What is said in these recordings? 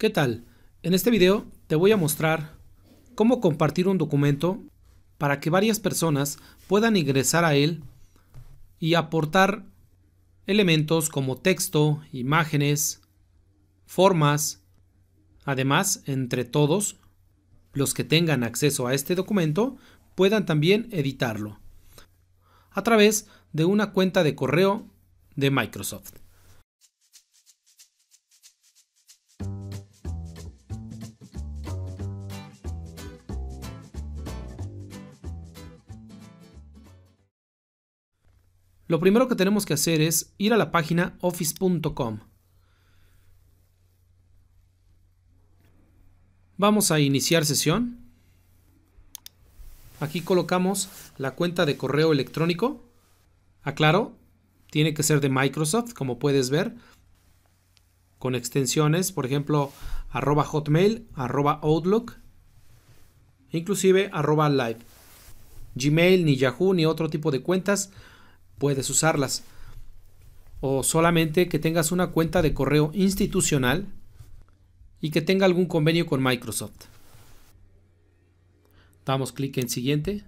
¿Qué tal? En este video te voy a mostrar cómo compartir un documento para que varias personas puedan ingresar a él y aportar elementos como texto, imágenes, formas. Además, entre todos, los que tengan acceso a este documento puedan también editarlo a través de una cuenta de correo de Microsoft. lo primero que tenemos que hacer es ir a la página office.com. Vamos a iniciar sesión. Aquí colocamos la cuenta de correo electrónico. Aclaro, tiene que ser de Microsoft, como puedes ver, con extensiones, por ejemplo, arroba hotmail, arroba outlook, inclusive arroba live. Gmail, ni Yahoo, ni otro tipo de cuentas puedes usarlas. O solamente que tengas una cuenta de correo institucional y que tenga algún convenio con Microsoft. Damos clic en siguiente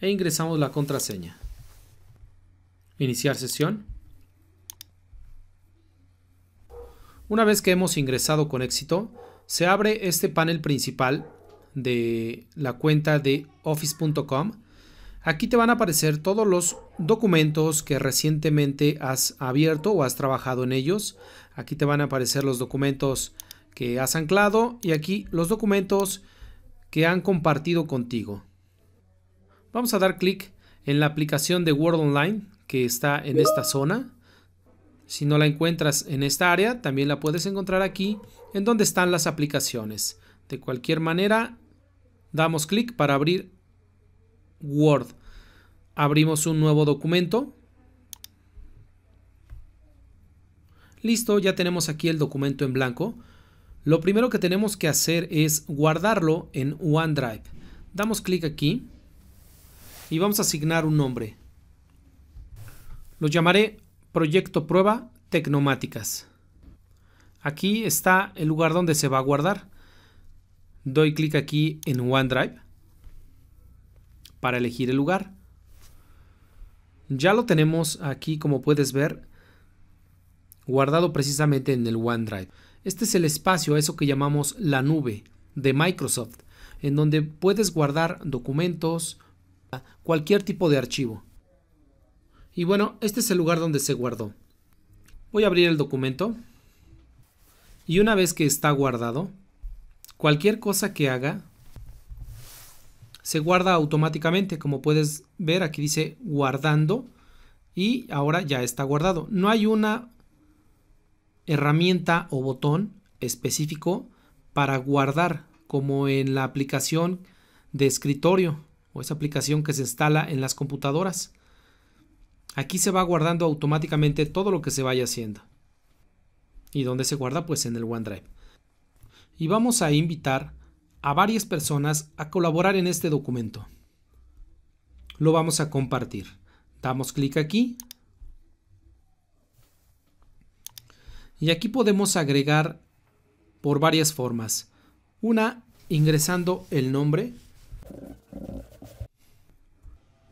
e ingresamos la contraseña. Iniciar sesión. Una vez que hemos ingresado con éxito, se abre este panel principal de la cuenta de office.com Aquí te van a aparecer todos los documentos que recientemente has abierto o has trabajado en ellos. Aquí te van a aparecer los documentos que has anclado y aquí los documentos que han compartido contigo. Vamos a dar clic en la aplicación de Word Online que está en esta zona. Si no la encuentras en esta área, también la puedes encontrar aquí en donde están las aplicaciones. De cualquier manera, damos clic para abrir Word. Abrimos un nuevo documento. Listo, ya tenemos aquí el documento en blanco. Lo primero que tenemos que hacer es guardarlo en OneDrive. Damos clic aquí y vamos a asignar un nombre. Lo llamaré Proyecto Prueba Tecnomáticas. Aquí está el lugar donde se va a guardar. Doy clic aquí en OneDrive para elegir el lugar. Ya lo tenemos aquí como puedes ver guardado precisamente en el OneDrive. Este es el espacio, eso que llamamos la nube de Microsoft, en donde puedes guardar documentos, cualquier tipo de archivo. Y bueno, este es el lugar donde se guardó. Voy a abrir el documento. Y una vez que está guardado, cualquier cosa que haga se guarda automáticamente, como puedes ver aquí dice guardando y ahora ya está guardado. No hay una herramienta o botón específico para guardar como en la aplicación de escritorio o esa aplicación que se instala en las computadoras. Aquí se va guardando automáticamente todo lo que se vaya haciendo. ¿Y dónde se guarda? Pues en el OneDrive. Y vamos a invitar a varias personas a colaborar en este documento. Lo vamos a compartir. Damos clic aquí. Y aquí podemos agregar por varias formas. Una, ingresando el nombre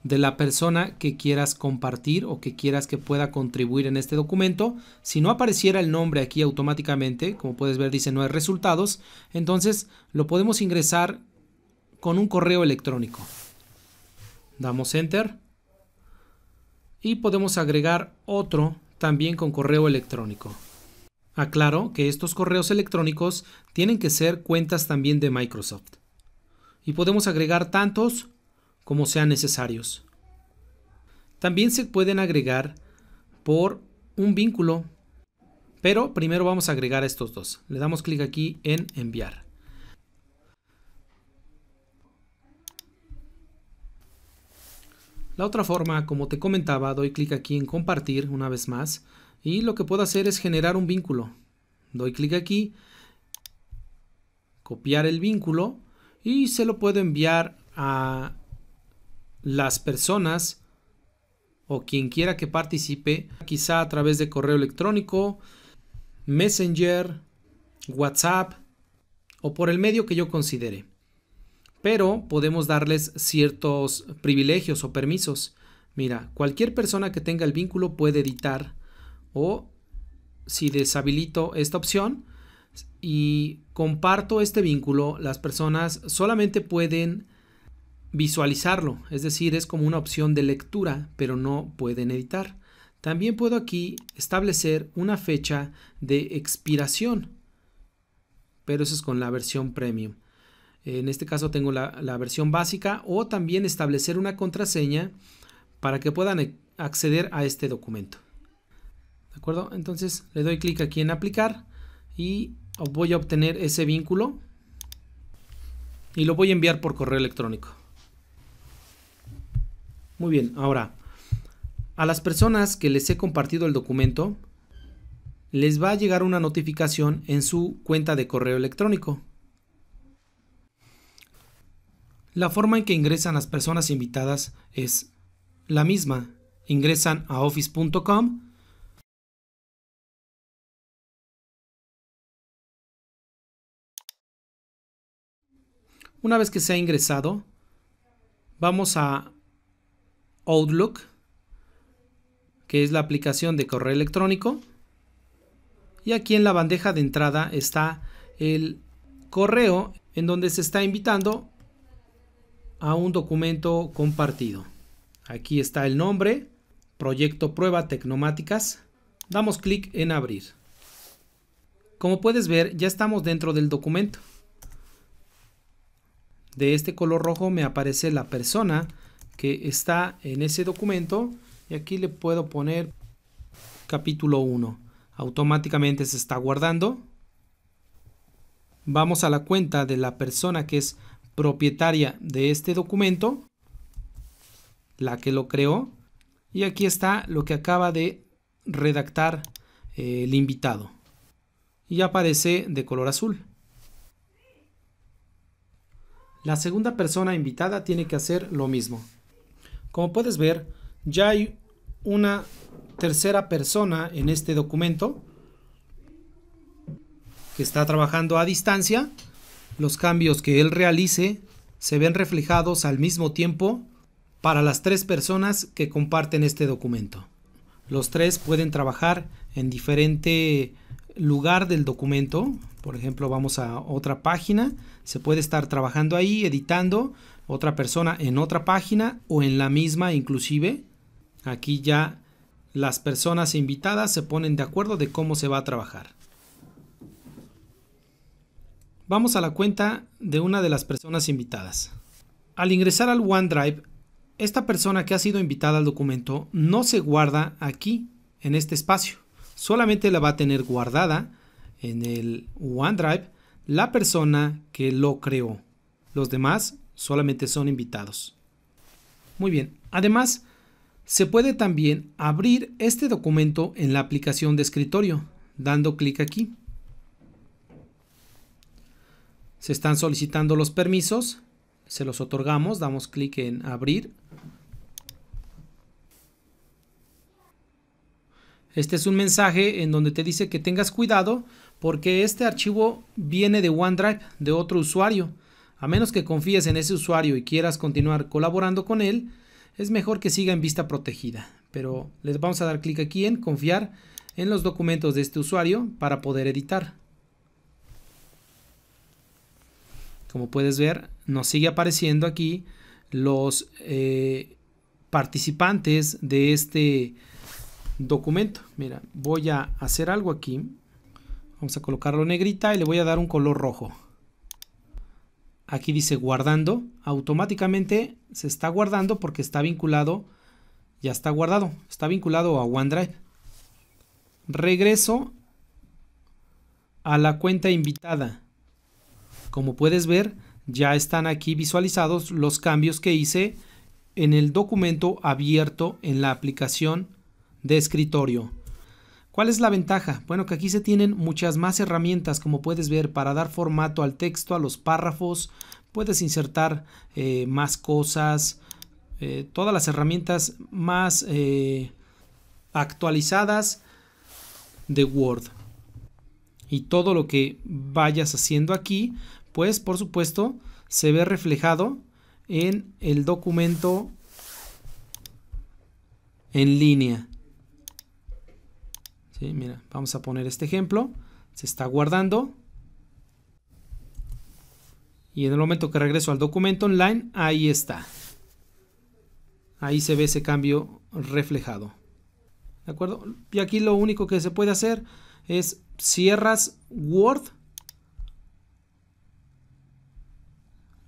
de la persona que quieras compartir o que quieras que pueda contribuir en este documento. Si no apareciera el nombre aquí automáticamente, como puedes ver dice no hay resultados, entonces lo podemos ingresar con un correo electrónico. Damos enter y podemos agregar otro también con correo electrónico. Aclaro que estos correos electrónicos tienen que ser cuentas también de Microsoft. Y podemos agregar tantos como sean necesarios. También se pueden agregar por un vínculo, pero primero vamos a agregar estos dos. Le damos clic aquí en enviar. La otra forma, como te comentaba, doy clic aquí en compartir una vez más y lo que puedo hacer es generar un vínculo. Doy clic aquí, copiar el vínculo y se lo puedo enviar a las personas o quien quiera que participe, quizá a través de correo electrónico, Messenger, WhatsApp o por el medio que yo considere. Pero podemos darles ciertos privilegios o permisos. Mira, cualquier persona que tenga el vínculo puede editar o si deshabilito esta opción y comparto este vínculo, las personas solamente pueden visualizarlo, es decir, es como una opción de lectura, pero no pueden editar. También puedo aquí establecer una fecha de expiración, pero eso es con la versión premium. En este caso tengo la, la versión básica o también establecer una contraseña para que puedan e, acceder a este documento. ¿De acuerdo? Entonces le doy clic aquí en aplicar y voy a obtener ese vínculo y lo voy a enviar por correo electrónico. Muy bien, ahora, a las personas que les he compartido el documento, les va a llegar una notificación en su cuenta de correo electrónico. La forma en que ingresan las personas invitadas es la misma. Ingresan a office.com, Una vez que se ha ingresado, vamos a Outlook, que es la aplicación de correo electrónico. Y aquí en la bandeja de entrada está el correo en donde se está invitando a un documento compartido. Aquí está el nombre, proyecto prueba tecnomáticas. Damos clic en abrir. Como puedes ver, ya estamos dentro del documento. De este color rojo me aparece la persona que está en ese documento y aquí le puedo poner capítulo 1. Automáticamente se está guardando. Vamos a la cuenta de la persona que es propietaria de este documento, la que lo creó, y aquí está lo que acaba de redactar eh, el invitado. Y aparece de color azul. La segunda persona invitada tiene que hacer lo mismo. Como puedes ver, ya hay una tercera persona en este documento que está trabajando a distancia. Los cambios que él realice se ven reflejados al mismo tiempo para las tres personas que comparten este documento. Los tres pueden trabajar en diferente lugar del documento, por ejemplo, vamos a otra página, se puede estar trabajando ahí, editando, otra persona en otra página o en la misma inclusive. Aquí ya las personas invitadas se ponen de acuerdo de cómo se va a trabajar. Vamos a la cuenta de una de las personas invitadas. Al ingresar al OneDrive, esta persona que ha sido invitada al documento no se guarda aquí, en este espacio solamente la va a tener guardada en el OneDrive la persona que lo creó. Los demás solamente son invitados. Muy bien, además se puede también abrir este documento en la aplicación de escritorio dando clic aquí. Se están solicitando los permisos, se los otorgamos, damos clic en abrir. Este es un mensaje en donde te dice que tengas cuidado porque este archivo viene de OneDrive, de otro usuario. A menos que confíes en ese usuario y quieras continuar colaborando con él, es mejor que siga en vista protegida. Pero les vamos a dar clic aquí en confiar en los documentos de este usuario para poder editar. Como puedes ver, nos sigue apareciendo aquí los eh, participantes de este documento. Mira, voy a hacer algo aquí. Vamos a colocarlo negrita y le voy a dar un color rojo. Aquí dice guardando. Automáticamente se está guardando porque está vinculado. Ya está guardado. Está vinculado a OneDrive. Regreso a la cuenta invitada. Como puedes ver, ya están aquí visualizados los cambios que hice en el documento abierto en la aplicación de escritorio. ¿Cuál es la ventaja? Bueno, que aquí se tienen muchas más herramientas, como puedes ver, para dar formato al texto, a los párrafos, puedes insertar eh, más cosas, eh, todas las herramientas más eh, actualizadas de Word. Y todo lo que vayas haciendo aquí, pues por supuesto, se ve reflejado en el documento en línea. Mira, vamos a poner este ejemplo. Se está guardando. Y en el momento que regreso al documento online, ahí está. Ahí se ve ese cambio reflejado. ¿De acuerdo? Y aquí lo único que se puede hacer es cierras Word.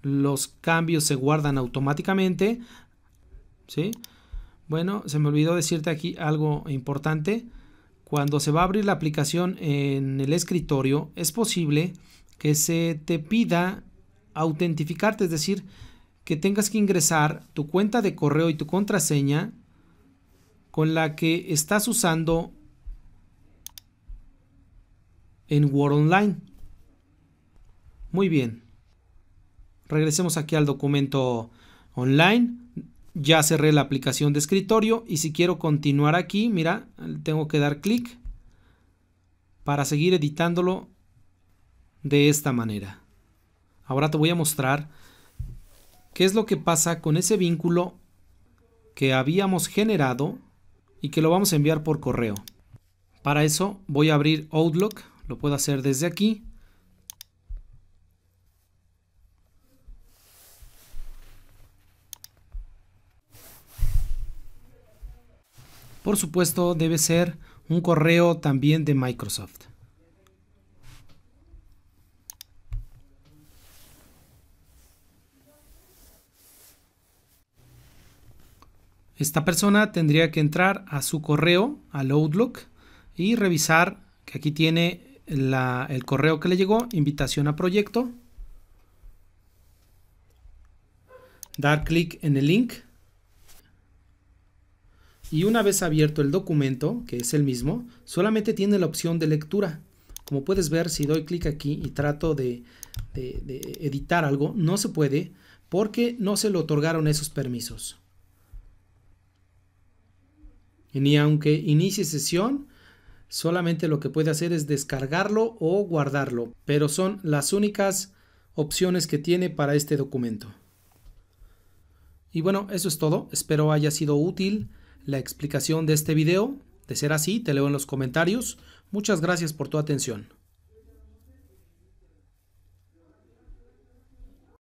Los cambios se guardan automáticamente. ¿Sí? Bueno, se me olvidó decirte aquí algo importante cuando se va a abrir la aplicación en el escritorio, es posible que se te pida autentificarte, es decir, que tengas que ingresar tu cuenta de correo y tu contraseña con la que estás usando en Word Online. Muy bien. Regresemos aquí al documento online ya cerré la aplicación de escritorio y si quiero continuar aquí, mira, tengo que dar clic para seguir editándolo de esta manera. Ahora te voy a mostrar qué es lo que pasa con ese vínculo que habíamos generado y que lo vamos a enviar por correo. Para eso voy a abrir Outlook, lo puedo hacer desde aquí Por supuesto, debe ser un correo también de Microsoft. Esta persona tendría que entrar a su correo, al Outlook, y revisar que aquí tiene el correo que le llegó, invitación a proyecto. Dar clic en el link y una vez abierto el documento, que es el mismo, solamente tiene la opción de lectura. Como puedes ver, si doy clic aquí y trato de, editar algo, no se puede porque no se le otorgaron esos permisos. Ni aunque inicie sesión, solamente lo que puede hacer es descargarlo o guardarlo, pero son las únicas opciones que tiene para este documento. Y bueno, eso es todo, espero haya sido útil la explicación de este video. De ser así, te leo en los comentarios. Muchas gracias por tu atención.